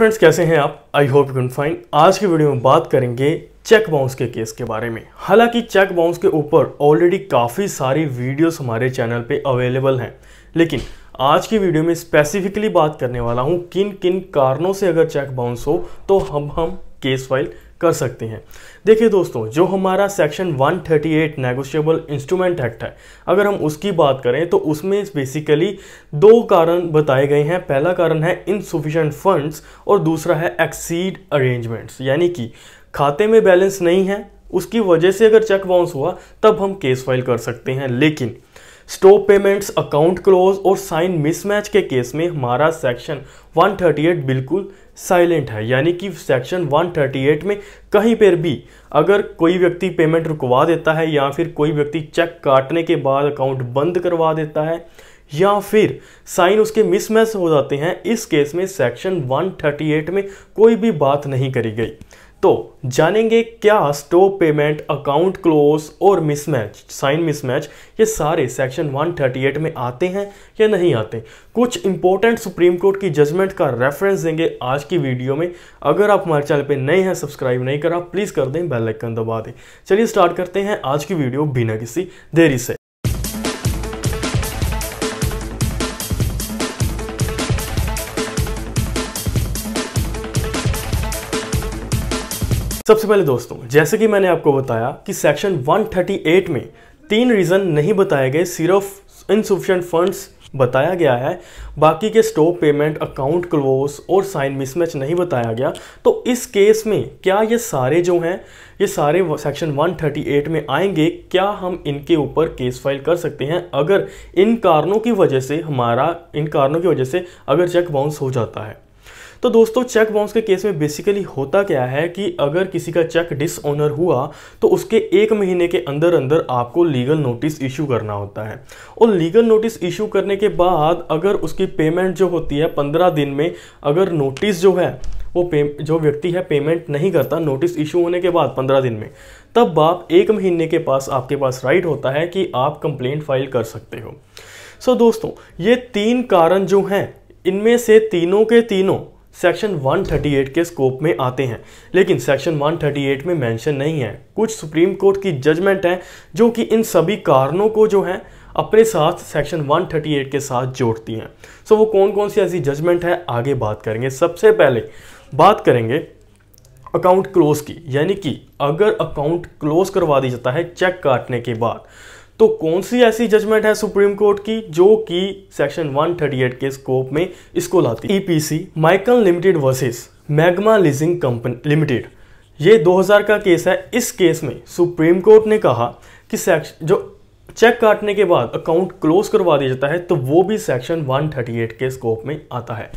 friends कैसे हैं आप आई होप यू फाइन आज की वीडियो में बात करेंगे चेक बाउंस के केस के बारे में हालांकि चेक बाउंस के ऊपर ऑलरेडी काफ़ी सारी वीडियोस हमारे चैनल पे अवेलेबल हैं लेकिन आज की वीडियो में स्पेसिफिकली बात करने वाला हूं किन किन कारणों से अगर चेक बाउंस हो तो हम हम केस फाइल कर सकते हैं देखिए दोस्तों जो हमारा सेक्शन 138 नेगोशियबल इंस्ट्रूमेंट एक्ट है अगर हम उसकी बात करें तो उसमें बेसिकली दो कारण बताए गए हैं पहला कारण है इनसुफिशेंट फंड्स और दूसरा है एक्सीड अरेंजमेंट्स यानी कि खाते में बैलेंस नहीं है उसकी वजह से अगर चेक बाउंस हुआ तब हम केस फाइल कर सकते हैं लेकिन स्टॉप पेमेंट्स अकाउंट क्लोज और साइन मिसमैच के केस में हमारा सेक्शन 138 बिल्कुल साइलेंट है यानी कि सेक्शन 138 में कहीं पर भी अगर कोई व्यक्ति पेमेंट रुकवा देता है या फिर कोई व्यक्ति चेक काटने के बाद अकाउंट बंद करवा देता है या फिर साइन उसके मिसमैच हो जाते हैं इस केस में सेक्शन 138 में कोई भी बात नहीं करी गई तो जानेंगे क्या स्टॉप पेमेंट अकाउंट क्लोज और मिसमैच साइन मिसमैच ये सारे सेक्शन 138 में आते हैं या नहीं आते कुछ इंपॉर्टेंट सुप्रीम कोर्ट की जजमेंट का रेफरेंस देंगे आज की वीडियो में अगर आप हमारे चैनल पे नए हैं सब्सक्राइब नहीं करा प्लीज़ कर दें बेल आइकन दबा दें चलिए स्टार्ट करते हैं आज की वीडियो बिना किसी देरी से सबसे पहले दोस्तों जैसे कि मैंने आपको बताया कि सेक्शन 138 में तीन रीज़न नहीं बताए गए सिर्फ इनसुफिशेंट फंड्स बताया गया है बाकी के स्टॉप पेमेंट अकाउंट क्लोज और साइन मिसमैच नहीं बताया गया तो इस केस में क्या ये सारे जो हैं ये सारे सेक्शन 138 में आएंगे क्या हम इनके ऊपर केस फाइल कर सकते हैं अगर इन कारणों की वजह से हमारा इन कारणों की वजह से अगर चेक बाउंस हो जाता है तो दोस्तों चेक बाउंस के केस में बेसिकली होता क्या है कि अगर किसी का चेक डिसऑनर हुआ तो उसके एक महीने के अंदर अंदर आपको लीगल नोटिस इशू करना होता है और लीगल नोटिस इशू करने के बाद अगर उसकी पेमेंट जो होती है पंद्रह दिन में अगर नोटिस जो है वो पे जो व्यक्ति है पेमेंट नहीं करता नोटिस इशू होने के बाद पंद्रह दिन में तब बाप एक महीने के पास आपके पास राइट होता है कि आप कंप्लेंट फाइल कर सकते हो सो so, दोस्तों ये तीन कारण जो हैं इनमें से तीनों के तीनों सेक्शन 138 के स्कोप में आते हैं लेकिन सेक्शन 138 में मेंशन नहीं है कुछ सुप्रीम कोर्ट की जजमेंट हैं जो कि इन सभी कारणों को जो है अपने साथ सेक्शन 138 के साथ जोड़ती हैं सो वो कौन कौन सी ऐसी जजमेंट है आगे बात करेंगे सबसे पहले बात करेंगे अकाउंट क्लोज की यानी कि अगर अकाउंट क्लोज करवा दिया जाता है चेक काटने के बाद तो कौन सी ऐसी जजमेंट है सुप्रीम कोर्ट की जो कि सेक्शन 138 के स्कोप में इसको लाती EPC Michael limited versus Magma leasing company limited ये 2000 का केस है इस केस में सुप्रीम कोर्ट ने कहा कि सेक्शन जो चेक काटने के बाद अकाउंट क्लोज करवा दिया जाता है तो वो भी सेक्शन 138 के स्कोप में आता है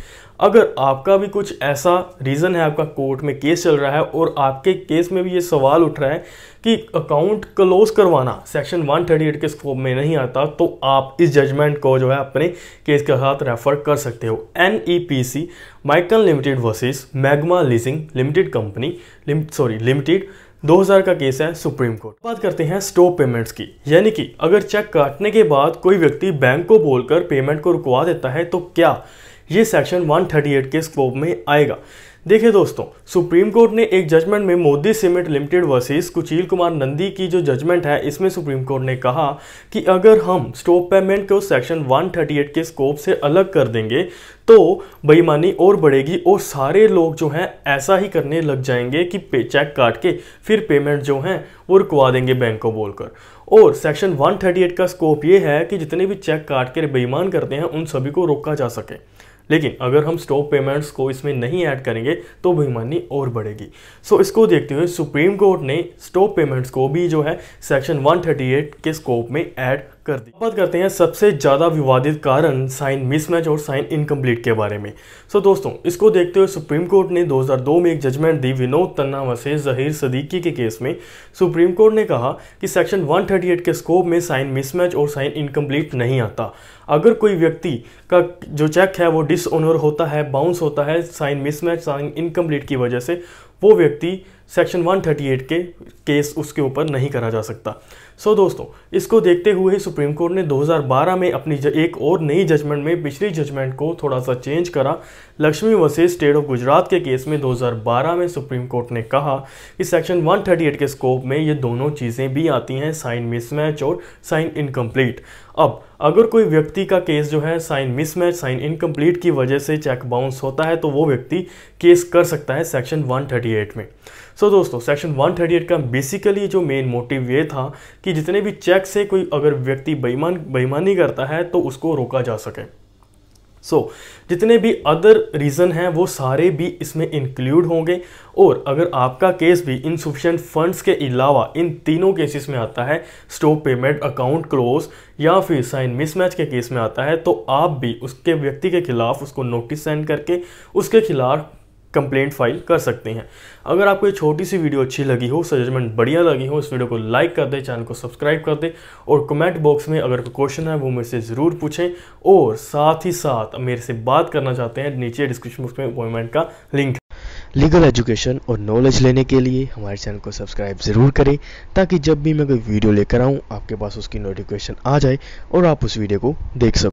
अगर आपका भी कुछ ऐसा रीज़न है आपका कोर्ट में केस चल रहा है और आपके केस में भी ये सवाल उठ रहा है कि अकाउंट क्लोज करवाना सेक्शन 138 के स्कोप में नहीं आता तो आप इस जजमेंट को जो है अपने केस के साथ रेफर कर सकते हो N E P C Michael limited versus Magma leasing limited company sorry limited 2000 का केस है सुप्रीम कोर्ट बात करते हैं स्टॉप पेमेंट्स की यानी कि अगर चेक काटने के बाद कोई व्यक्ति बैंक को बोलकर पेमेंट को रुकवा देता है तो क्या ये सेक्शन 138 के स्कोप में आएगा देखिए दोस्तों सुप्रीम कोर्ट ने एक जजमेंट में Modi cement limited versus Kushil Kumar Nandi की जो जजमेंट है इसमें सुप्रीम कोर्ट ने कहा कि अगर हम स्टॉप पेमेंट को सेक्शन 138 के स्कोप से अलग कर देंगे तो बेईमानी और बढ़ेगी और सारे लोग जो हैं ऐसा ही करने लग जाएंगे कि पे चेक काट के फिर पेमेंट जो हैं वो रुकवा देंगे बैंक को बोलकर और सेक्शन 138 का स्कोप ये है कि जितने भी चेक काट के बेईमान करते हैं उन सभी को रोका जा सके लेकिन अगर हम स्टॉप पेमेंट्स को इसमें नहीं ऐड करेंगे तो बेईमानी और बढ़ेगी सो so, इसको देखते हुए सुप्रीम कोर्ट ने स्टॉप पेमेंट्स को भी जो है सेक्शन 138 के स्कोप में ऐड कर दी बात करते हैं सबसे ज़्यादा विवादित कारण साइन मिसमैच और साइन इनकम्प्लीट के बारे में सो so, दोस्तों इसको देखते हुए सुप्रीम कोर्ट ने 2002 में एक जजमेंट दी विनोद तन्ना वसे जहीर सदीकी के केस में सुप्रीम कोर्ट ने कहा कि सेक्शन 138 के स्कोप में साइन मिसमैच और साइन इनकम्प्लीट नहीं आता अगर कोई व्यक्ति का जो चेक है वो डिसऑनर होता है बाउंस होता है साइन मिसमैच साइन इनकम्प्लीट की वजह से वो व्यक्ति सेक्शन 138 के केस उसके ऊपर नहीं करा जा सकता सो so, दोस्तों इसको देखते हुए सुप्रीम कोर्ट ने 2012 में अपनी एक और नई जजमेंट में पिछली जजमेंट को थोड़ा सा चेंज करा लक्ष्मी वसी स्टेट ऑफ गुजरात के केस में 2012 में सुप्रीम कोर्ट ने कहा कि सेक्शन 138 के स्कोप में ये दोनों चीज़ें भी आती हैं साइन मिसमैच और साइन इनकम्प्लीट अब अगर कोई व्यक्ति का केस जो है साइन मिसमैच साइन इनकम्प्लीट की वजह से चेक बाउंस होता है तो वो व्यक्ति केस कर सकता है सेक्शन 138 में सो so, दोस्तों सेक्शन 138 का बेसिकली जो मेन मोटिव ये था कि जितने भी चेक से कोई अगर व्यक्ति बेईमान बेईमानी करता है तो उसको रोका जा सके सो so, जितने भी अदर रीज़न हैं वो सारे भी इसमें इंक्लूड होंगे और अगर आपका केस भी इनसफिशेंट फंड्स के अलावा इन तीनों केसेस में आता है स्टॉप पेमेंट अकाउंट क्लोज या फिर साइन मिसमैच के केस में आता है तो आप भी उसके व्यक्ति के खिलाफ उसको नोटिस सेंड करके उसके खिलाफ कंप्लेंट फाइल कर सकते हैं अगर आपको ये छोटी सी वीडियो अच्छी लगी हो सजेजमेंट बढ़िया लगी हो इस वीडियो को लाइक कर दें चैनल को सब्सक्राइब कर दें और कमेंट बॉक्स में अगर कोई क्वेश्चन है वो मेरे से ज़रूर पूछें और साथ ही साथ मेरे से बात करना चाहते हैं नीचे डिस्क्रिप्शन बॉक्स में अपॉइंटमेंट का लिंक लीगल एजुकेशन और नॉलेज लेने के लिए हमारे चैनल को सब्सक्राइब ज़रूर करें ताकि जब भी मैं कोई वीडियो लेकर आऊँ आपके पास उसकी नोटिफिकेशन आ जाए और आप उस वीडियो को देख सकें